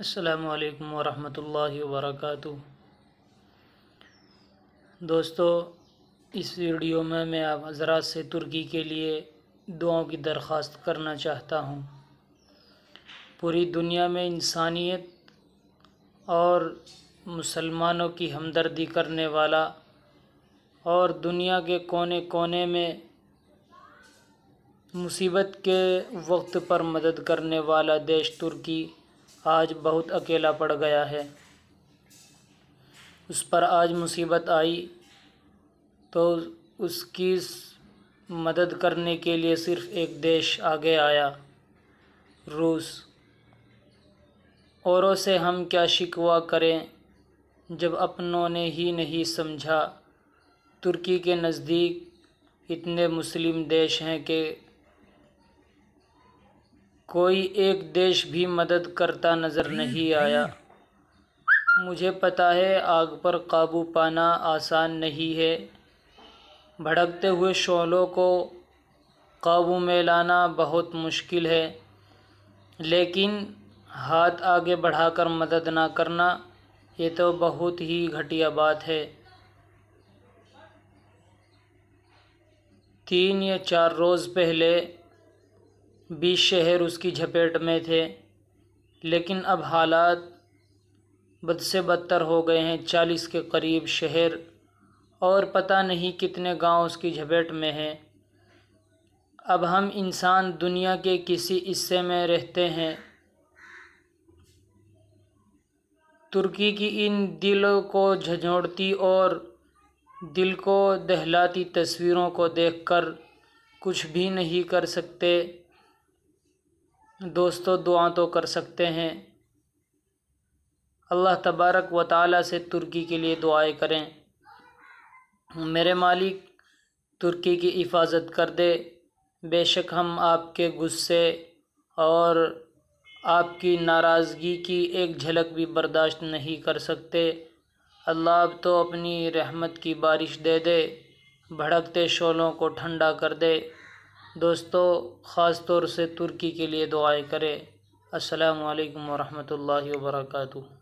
असलकम वरहमल वर्क दोस्तों इस वीडियो में मैं आप हजरात से तुर्की के लिए दुआओं की दरख्वास्त करना चाहता हूँ पूरी दुनिया में इंसानियत और मुसलमानों की हमदर्दी करने वाला और दुनिया के कोने कोने में मुसीबत के वक्त पर मदद करने वाला देश तुर्की आज बहुत अकेला पड़ गया है उस पर आज मुसीबत आई तो उसकी मदद करने के लिए सिर्फ एक देश आगे आया रूस औरों से हम क्या शिकवा करें जब अपनों ने ही नहीं समझा तुर्की के नज़दीक इतने मुस्लिम देश हैं कि कोई एक देश भी मदद करता नजर नहीं आया मुझे पता है आग पर काबू पाना आसान नहीं है भड़कते हुए शोलों को काबू में लाना बहुत मुश्किल है लेकिन हाथ आगे बढ़ाकर मदद ना करना ये तो बहुत ही घटिया बात है तीन या चार रोज़ पहले बीस शहर उसकी झपेट में थे लेकिन अब हालात बद से बदतर हो गए हैं चालीस के करीब शहर और पता नहीं कितने गांव उसकी झपेट में हैं अब हम इंसान दुनिया के किसी हिस्से में रहते हैं तुर्की की इन दिल को झंझोड़ती और दिल को दहलाती तस्वीरों को देखकर कुछ भी नहीं कर सकते दोस्तों दुआ तो कर सकते हैं अल्लाह तबारक व ताली से तुर्की के लिए दुआएं करें मेरे मालिक तुर्की की हिफाजत कर दे बेशक हम आपके गुस्से और आपकी नाराज़गी की एक झलक भी बर्दाश्त नहीं कर सकते अल्लाह अब तो अपनी रहमत की बारिश दे दे भड़कते शोलों को ठंडा कर दे दोस्तों ख़ास तौर से तुर्की के लिए दुआएं करें अस्सलाम वालेकुम रहमतुल्लाहि व बरकातहू